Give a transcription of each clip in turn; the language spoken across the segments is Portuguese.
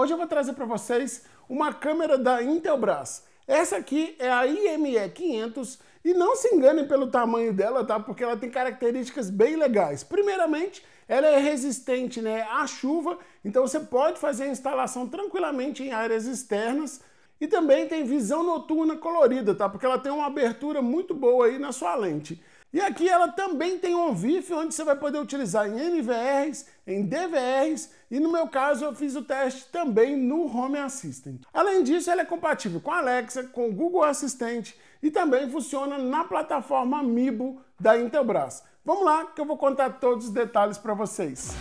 Hoje eu vou trazer para vocês uma câmera da Intelbras. Essa aqui é a IME500 e não se enganem pelo tamanho dela, tá? Porque ela tem características bem legais. Primeiramente, ela é resistente né, à chuva, então você pode fazer a instalação tranquilamente em áreas externas. E também tem visão noturna colorida, tá? Porque ela tem uma abertura muito boa aí na sua lente. E aqui ela também tem um VIF onde você vai poder utilizar em NVRs, em DVRs e no meu caso eu fiz o teste também no Home Assistant. Além disso, ela é compatível com Alexa, com Google Assistente e também funciona na plataforma Mibo da Intelbras. Vamos lá que eu vou contar todos os detalhes para vocês.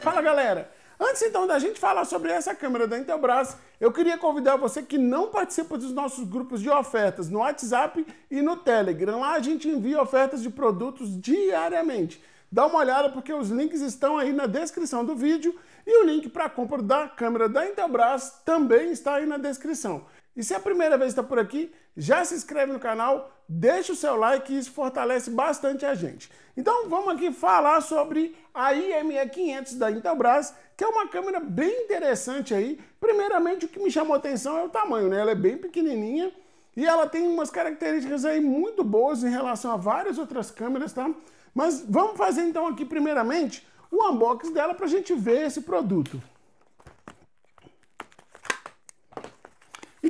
Fala galera! Antes então da gente falar sobre essa câmera da Intelbras, eu queria convidar você que não participa dos nossos grupos de ofertas no WhatsApp e no Telegram. Lá a gente envia ofertas de produtos diariamente. Dá uma olhada porque os links estão aí na descrição do vídeo e o link para a compra da câmera da Intelbras também está aí na descrição. E se é a primeira vez que está por aqui, já se inscreve no canal, deixa o seu like, isso fortalece bastante a gente. Então vamos aqui falar sobre a IME500 da Intelbras, que é uma câmera bem interessante aí. Primeiramente, o que me chamou atenção é o tamanho, né? Ela é bem pequenininha e ela tem umas características aí muito boas em relação a várias outras câmeras, tá? Mas vamos fazer então aqui primeiramente o unboxing dela para a gente ver esse produto.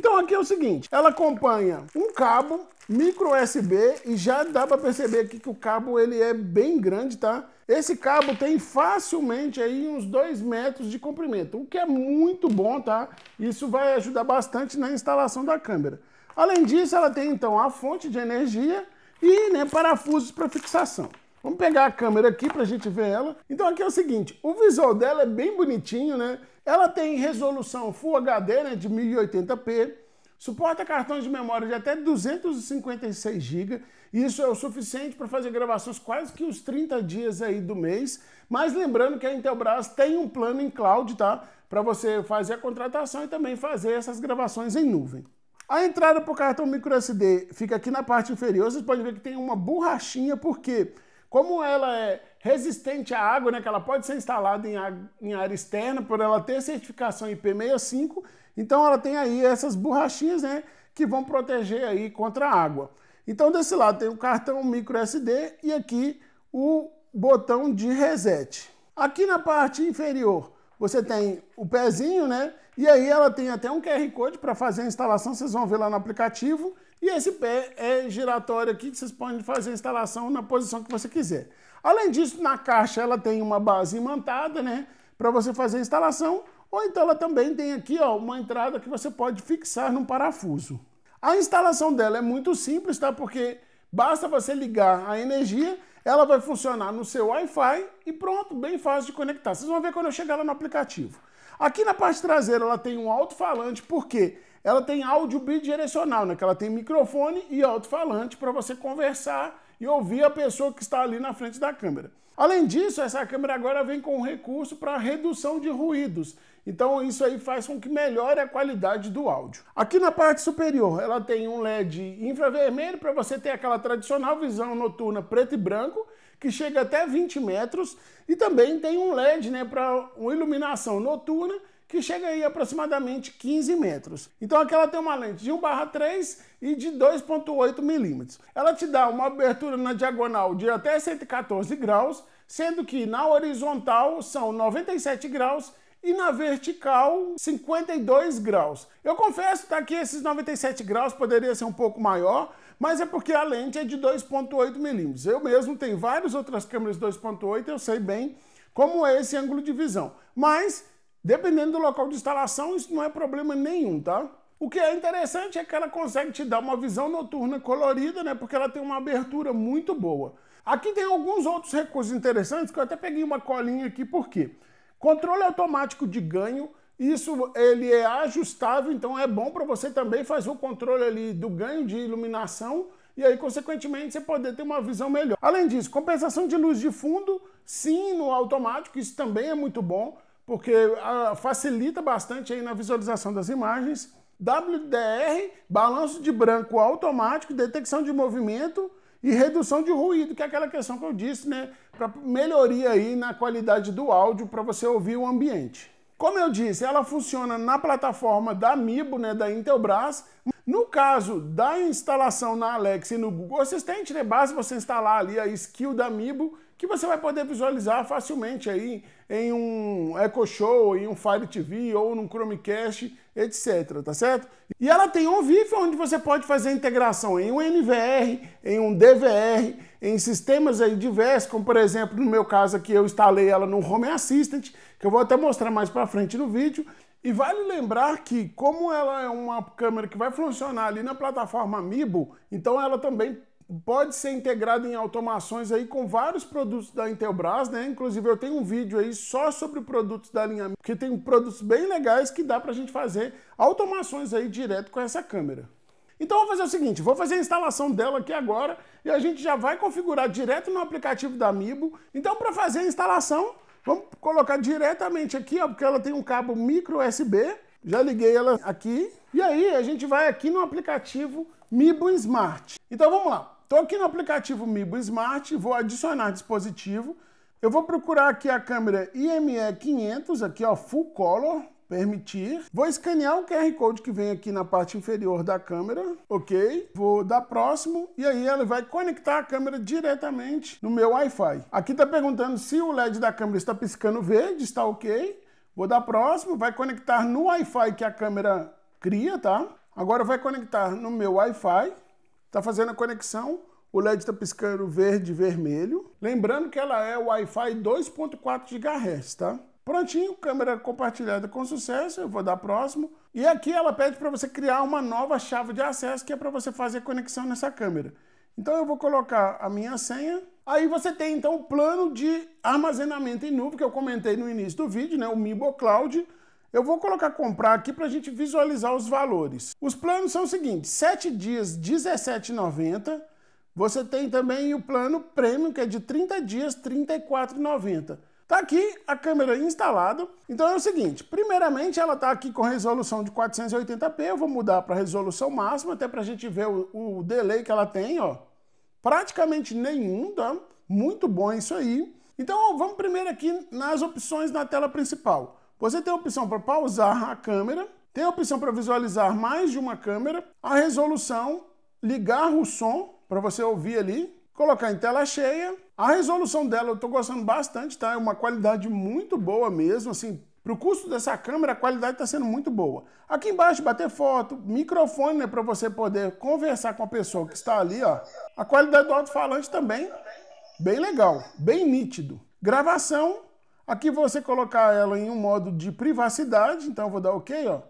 Então aqui é o seguinte, ela acompanha um cabo micro USB e já dá para perceber aqui que o cabo ele é bem grande, tá? Esse cabo tem facilmente aí uns 2 metros de comprimento, o que é muito bom, tá? Isso vai ajudar bastante na instalação da câmera. Além disso, ela tem então a fonte de energia e né, parafusos para fixação. Vamos pegar a câmera aqui para a gente ver ela. Então aqui é o seguinte, o visual dela é bem bonitinho, né? Ela tem resolução Full HD né, de 1080p, Suporta cartões de memória de até 256 GB. Isso é o suficiente para fazer gravações quase que os 30 dias aí do mês. Mas lembrando que a Intelbras tem um plano em cloud, tá? Para você fazer a contratação e também fazer essas gravações em nuvem. A entrada para o cartão micro SD fica aqui na parte inferior. Vocês podem ver que tem uma borrachinha, porque como ela é resistente à água, né, que ela pode ser instalada em, área externa, por ela ter certificação IP65, então ela tem aí essas borrachinhas, né, que vão proteger aí contra a água. Então desse lado tem o cartão micro SD e aqui o botão de reset. Aqui na parte inferior você tem o pezinho, né? E aí ela tem até um QR Code para fazer a instalação, vocês vão ver lá no aplicativo. E esse pé é giratório aqui, que vocês podem fazer a instalação na posição que você quiser. Além disso, na caixa ela tem uma base imantada, né? Para você fazer a instalação ou então ela também tem aqui ó, uma entrada que você pode fixar num parafuso. A instalação dela é muito simples, tá? Porque basta você ligar a energia, ela vai funcionar no seu Wi-Fi e pronto, bem fácil de conectar. Vocês vão ver quando eu chegar lá no aplicativo. Aqui na parte traseira ela tem um alto-falante, porque ela tem áudio bidirecional, né? Que ela tem microfone e alto-falante para você conversar e ouvir a pessoa que está ali na frente da câmera. Além disso, essa câmera agora vem com um recurso para redução de ruídos. Então isso aí faz com que melhore a qualidade do áudio. Aqui na parte superior ela tem um LED infravermelho para você ter aquela tradicional visão noturna preto e branco que chega até 20 metros e também tem um LED né, para uma iluminação noturna que chega aí aproximadamente 15 metros. Então aqui ela tem uma lente de 1 barra 3 e de 2.8 milímetros. Ela te dá uma abertura na diagonal de até 114 graus, sendo que na horizontal são 97 graus e na vertical 52 graus. Eu confesso tá, que esses 97 graus poderia ser um pouco maior, mas é porque a lente é de 2.8 milímetros. Eu mesmo tenho várias outras câmeras 2.8, eu sei bem como é esse ângulo de visão. Mas, dependendo do local de instalação, isso não é problema nenhum, tá? O que é interessante é que ela consegue te dar uma visão noturna colorida, né? Porque ela tem uma abertura muito boa. Aqui tem alguns outros recursos interessantes que eu até peguei uma colinha aqui, por quê? Controle automático de ganho, isso ele é ajustável, então é bom para você também fazer o controle ali do ganho de iluminação e aí, consequentemente, você poder ter uma visão melhor. Além disso, compensação de luz de fundo, sim, no automático, isso também é muito bom, porque uh, facilita bastante aí na visualização das imagens. WDR, balanço de branco automático, detecção de movimento e redução de ruído, que é aquela questão que eu disse, né? para melhoria aí na qualidade do áudio para você ouvir o ambiente. Como eu disse, ela funciona na plataforma da Amiibo, né, da Intelbras. No caso da instalação na Alex e no Google Assistente, né, basta você instalar ali a skill da Amiibo, que você vai poder visualizar facilmente aí em um Echo Show, em um Fire TV ou num Chromecast etc. Tá certo? E ela tem um VIF onde você pode fazer integração em um NVR, em um DVR, em sistemas aí diversos, como por exemplo no meu caso aqui eu instalei ela no Home Assistant, que eu vou até mostrar mais para frente no vídeo. E vale lembrar que como ela é uma câmera que vai funcionar ali na plataforma Amiibo, então ela também pode ser integrado em automações aí com vários produtos da Intelbras, né? Inclusive eu tenho um vídeo aí só sobre produtos da linha, que tem produtos bem legais que dá pra gente fazer automações aí direto com essa câmera. Então vou fazer o seguinte, vou fazer a instalação dela aqui agora e a gente já vai configurar direto no aplicativo da Amiibo. Então para fazer a instalação, vamos colocar diretamente aqui, ó, porque ela tem um cabo micro USB. Já liguei ela aqui. E aí a gente vai aqui no aplicativo Mibo Smart. Então vamos lá estou aqui no aplicativo Mibo Smart, vou adicionar dispositivo. Eu vou procurar aqui a câmera IME500, aqui ó, full color, permitir. Vou escanear o QR Code que vem aqui na parte inferior da câmera, ok? Vou dar próximo e aí ela vai conectar a câmera diretamente no meu Wi-Fi. Aqui está perguntando se o LED da câmera está piscando verde, está ok. Vou dar próximo, vai conectar no Wi-Fi que a câmera cria, tá? Agora vai conectar no meu Wi-Fi. Está fazendo a conexão, o LED está piscando verde e vermelho. Lembrando que ela é Wi-Fi 2.4 GHz, tá? Prontinho, câmera compartilhada com sucesso, eu vou dar próximo. E aqui ela pede para você criar uma nova chave de acesso, que é para você fazer conexão nessa câmera. Então eu vou colocar a minha senha. Aí você tem então o plano de armazenamento em nuvem que eu comentei no início do vídeo, né, o Mibo Cloud. Eu vou colocar comprar aqui para a gente visualizar os valores. Os planos são os seguintes: 7 dias, R$17,90. Você tem também o plano premium, que é de 30 dias, R$34,90. Tá aqui a câmera instalada. Então é o seguinte, primeiramente ela tá aqui com resolução de 480p, eu vou mudar para resolução máxima, até para a gente ver o, o delay que ela tem, ó. Praticamente nenhum, tá? Muito bom isso aí. Então vamos primeiro aqui nas opções na tela principal. Você tem a opção para pausar a câmera, tem a opção para visualizar mais de uma câmera, a resolução, ligar o som para você ouvir ali, colocar em tela cheia. A resolução dela eu estou gostando bastante, tá? É uma qualidade muito boa mesmo, assim, para o custo dessa câmera, a qualidade está sendo muito boa. Aqui embaixo, bater foto, microfone, né, para você poder conversar com a pessoa que está ali, ó. A qualidade do alto-falante também, bem legal, bem nítido. Gravação, Aqui você colocar ela em um modo de privacidade, então eu vou dar OK, ó.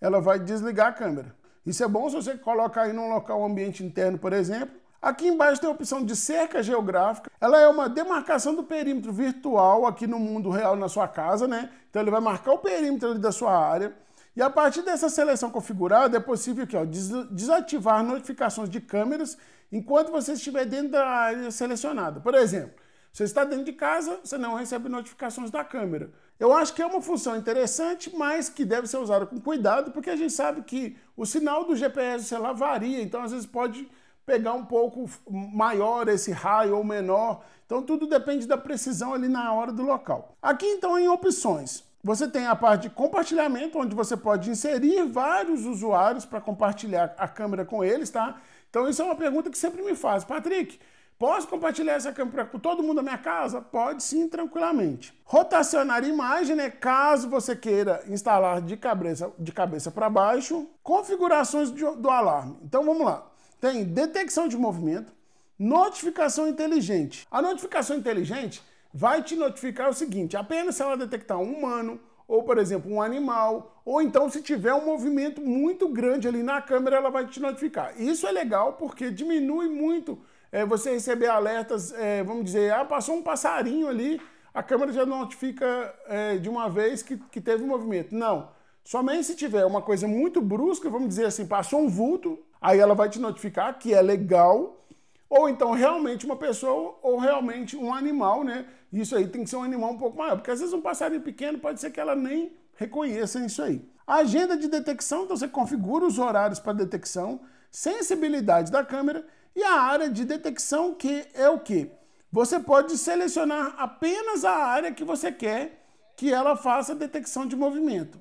Ela vai desligar a câmera. Isso é bom se você colocar aí num local ambiente interno, por exemplo. Aqui embaixo tem a opção de cerca geográfica. Ela é uma demarcação do perímetro virtual aqui no mundo real na sua casa, né? Então ele vai marcar o perímetro da sua área. E a partir dessa seleção configurada, é possível aqui, ó, des desativar notificações de câmeras enquanto você estiver dentro da área selecionada. Por exemplo, você está dentro de casa, você não recebe notificações da câmera. Eu acho que é uma função interessante, mas que deve ser usada com cuidado, porque a gente sabe que o sinal do GPS do varia, então às vezes pode pegar um pouco maior esse raio ou menor. Então tudo depende da precisão ali na hora do local. Aqui então em opções, você tem a parte de compartilhamento, onde você pode inserir vários usuários para compartilhar a câmera com eles, tá? Então isso é uma pergunta que sempre me faz, Patrick. Posso compartilhar essa câmera com todo mundo da minha casa? Pode sim, tranquilamente. Rotacionar imagem, né? Caso você queira instalar de cabeça, de cabeça para baixo. Configurações do, do alarme. Então vamos lá. Tem detecção de movimento, notificação inteligente. A notificação inteligente vai te notificar o seguinte: apenas se ela detectar um humano, ou por exemplo, um animal, ou então se tiver um movimento muito grande ali na câmera, ela vai te notificar. Isso é legal porque diminui muito é, você receber alertas, é, vamos dizer, ah, passou um passarinho ali, a câmera já notifica é, de uma vez que, que teve um movimento. Não. Somente se tiver uma coisa muito brusca, vamos dizer assim, passou um vulto, aí ela vai te notificar que é legal, ou então realmente uma pessoa, ou realmente um animal, né? Isso aí tem que ser um animal um pouco maior, porque às vezes um passarinho pequeno pode ser que ela nem reconheça isso aí. agenda de detecção, então você configura os horários para detecção, sensibilidade da câmera e a área de detecção que é o que? Você pode selecionar apenas a área que você quer que ela faça detecção de movimento.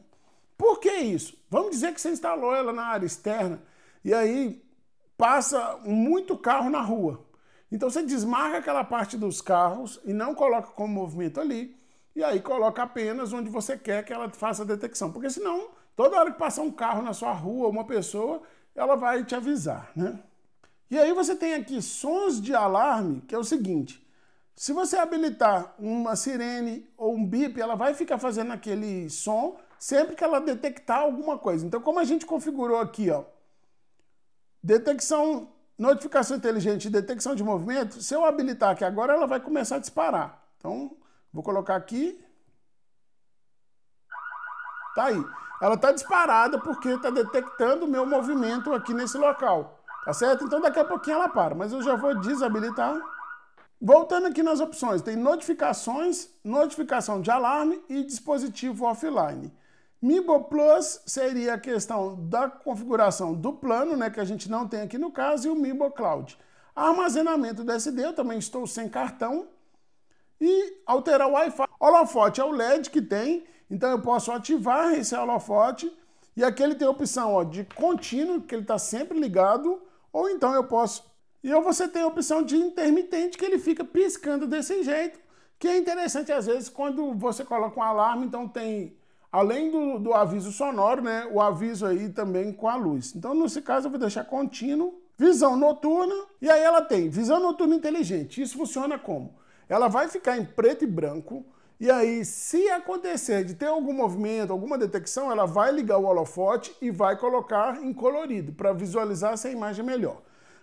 Por que isso? Vamos dizer que você instalou ela na área externa e aí passa muito carro na rua. Então você desmarca aquela parte dos carros e não coloca como movimento ali, e aí coloca apenas onde você quer que ela faça a detecção. Porque senão, toda hora que passar um carro na sua rua, uma pessoa, ela vai te avisar, né? E aí você tem aqui sons de alarme, que é o seguinte: se você habilitar uma sirene ou um bip, ela vai ficar fazendo aquele som sempre que ela detectar alguma coisa. Então, como a gente configurou aqui, ó, detecção, notificação inteligente e detecção de movimento, se eu habilitar aqui agora, ela vai começar a disparar. Então, vou colocar aqui. Tá aí. Ela está disparada porque está detectando o meu movimento aqui nesse local. Tá certo? Então daqui a pouquinho ela para, mas eu já vou desabilitar. Voltando aqui nas opções, tem notificações, notificação de alarme e dispositivo offline. Mibo Plus seria a questão da configuração do plano, né, que a gente não tem aqui no caso, e o Mibo Cloud. Armazenamento do SD, eu também estou sem cartão. E alterar o Wi-Fi. Holofote é o LED que tem, então eu posso ativar esse holofote. E aqui ele tem a opção ó, de contínuo, que ele está sempre ligado ou então eu posso. E ou você tem a opção de intermitente, que ele fica piscando desse jeito, que é interessante às vezes quando você coloca um alarme, então tem, além do, do aviso sonoro, né, o aviso aí também com a luz. Então, nesse caso, eu vou deixar contínuo, visão noturna, e aí ela tem visão noturna inteligente. Isso funciona como? Ela vai ficar em preto e branco, e aí, se acontecer de ter algum movimento, alguma detecção, ela vai ligar o holofote e vai colocar em colorido para visualizar essa imagem é melhor.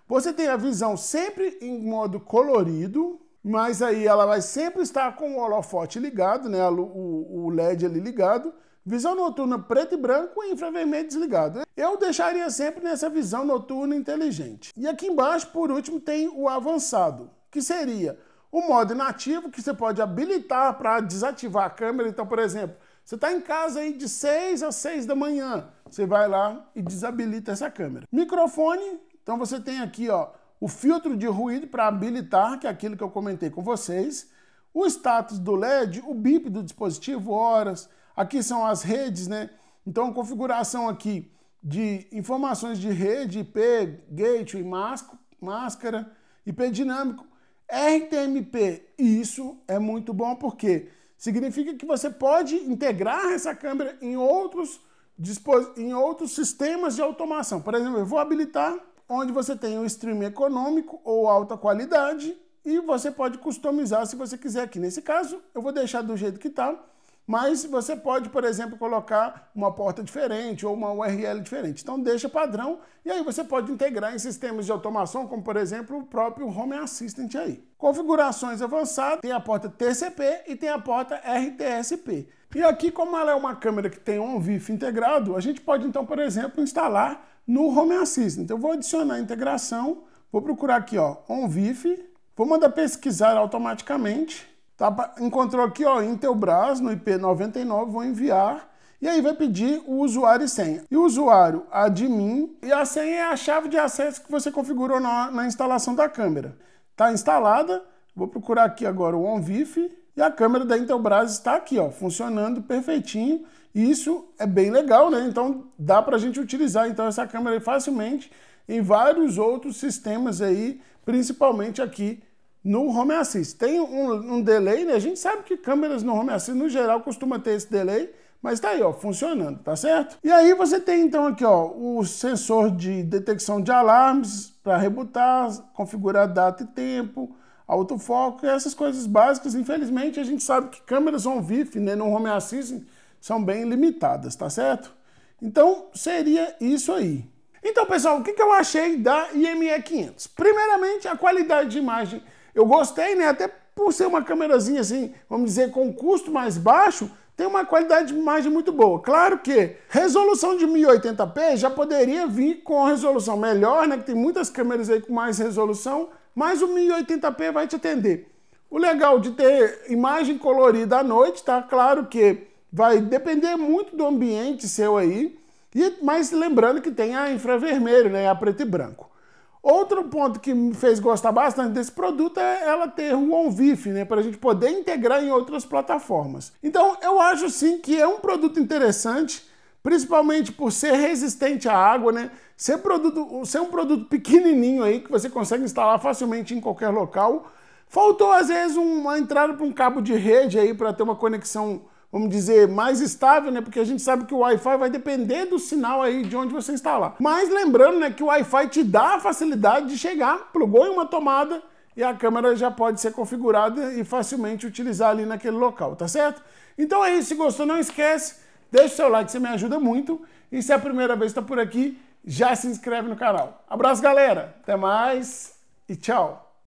Você tem a visão sempre em modo colorido, mas aí ela vai sempre estar com o holofote ligado, né? o, o LED ali ligado, Visão noturna preto e branco e infravermelho desligado. Né? Eu deixaria sempre nessa visão noturna inteligente. E aqui embaixo, por último, tem o avançado, que seria o modo inativo que você pode habilitar para desativar a câmera. Então, por exemplo, você está em casa aí de 6 às 6 da manhã. Você vai lá e desabilita essa câmera. Microfone, então você tem aqui ó, o filtro de ruído para habilitar, que é aquilo que eu comentei com vocês. O status do LED, o bip do dispositivo, horas. Aqui são as redes, né? Então, configuração aqui de informações de rede, IP, gateway, máscara, IP dinâmico. RTMP, isso é muito bom porque significa que você pode integrar essa câmera em outros, em outros sistemas de automação. Por exemplo, eu vou habilitar onde você tem o stream econômico ou alta qualidade e você pode customizar se você quiser aqui. Nesse caso, eu vou deixar do jeito que está mas você pode, por exemplo, colocar uma porta diferente ou uma URL diferente. Então deixa padrão e aí você pode integrar em sistemas de automação, como por exemplo o próprio Home Assistant aí. Configurações avançadas, tem a porta TCP e tem a porta RTSP. E aqui, como ela é uma câmera que tem um VIF integrado, a gente pode então, por exemplo, instalar no Home Assistant. Eu vou adicionar a integração, vou procurar aqui, ó, OnVIF, vou mandar pesquisar automaticamente Tá, encontrou aqui, ó, Intelbras no IP 99, vou enviar. E aí vai pedir o usuário e senha. E o usuário, admin, e a senha é a chave de acesso que você configurou na, na instalação da câmera. Está instalada, vou procurar aqui agora o OnVif, e a câmera da Intelbras está aqui, ó, funcionando perfeitinho. E isso é bem legal, né? Então dá para a gente utilizar então essa câmera facilmente em vários outros sistemas aí, principalmente aqui no home assist. Tem um, um, delay, né? A gente sabe que câmeras no home assist, no geral, costuma ter esse delay, mas tá aí, ó, funcionando, tá certo? E aí você tem, então, aqui, ó, o sensor de detecção de alarmes para rebutar, configurar data e tempo, autofoco, essas coisas básicas. Infelizmente, a gente sabe que câmeras on VIF, né, no home assist, são bem limitadas, tá certo? Então, seria isso aí. Então, pessoal, o que eu achei da IME500? Primeiramente, a qualidade de imagem eu gostei, né? Até por ser uma câmerazinha assim, vamos dizer, com custo mais baixo, tem uma qualidade de imagem muito boa. Claro que resolução de 1080p já poderia vir com resolução melhor, né? Que tem muitas câmeras aí com mais resolução, mas o 1080p vai te atender. O legal de ter imagem colorida à noite, tá? Claro que vai depender muito do ambiente seu aí, e, mas lembrando que tem a infravermelho, né? A preto e branco. Outro ponto que me fez gostar bastante desse produto é ela ter um OnVIF, né, para a gente poder integrar em outras plataformas. Então, eu acho sim que é um produto interessante, principalmente por ser resistente à água, né? Ser, produto, ser um produto pequenininho aí que você consegue instalar facilmente em qualquer local. Faltou às vezes uma entrada para um cabo de rede aí para ter uma conexão vamos dizer, mais estável, né? Porque a gente sabe que o Wi-Fi vai depender do sinal aí de onde você instalar. Mas lembrando, né, que o Wi-Fi te dá a facilidade de chegar, plugou em uma tomada e a câmera já pode ser configurada e facilmente utilizar ali naquele local, tá certo? Então é isso, se gostou não esquece, deixa o seu like, você me ajuda muito. E se é a primeira vez que está por aqui, já se inscreve no canal. Abraço, galera. Até mais e tchau.